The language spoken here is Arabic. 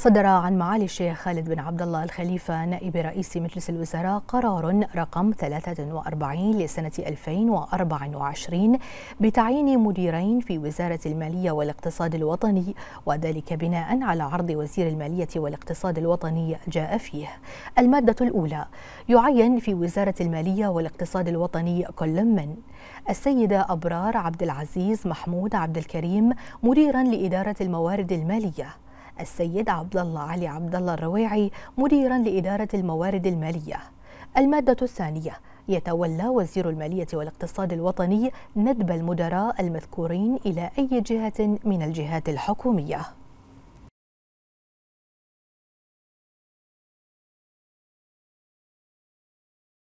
صدر عن معالي الشيخ خالد بن عبد الله الخليفة نائب رئيس مجلس الوزراء قرار رقم 43 لسنة 2024 بتعيين مديرين في وزارة المالية والاقتصاد الوطني وذلك بناء على عرض وزير المالية والاقتصاد الوطني جاء فيه المادة الأولى يعين في وزارة المالية والاقتصاد الوطني كل من السيدة أبرار عبد العزيز محمود عبد الكريم مديرا لإدارة الموارد المالية السيد عبد الله علي عبد الله الرويعي مديرا لإدارة الموارد المالية المادة الثانية يتولى وزير المالية والاقتصاد الوطني ندب المدراء المذكورين إلى أي جهة من الجهات الحكومية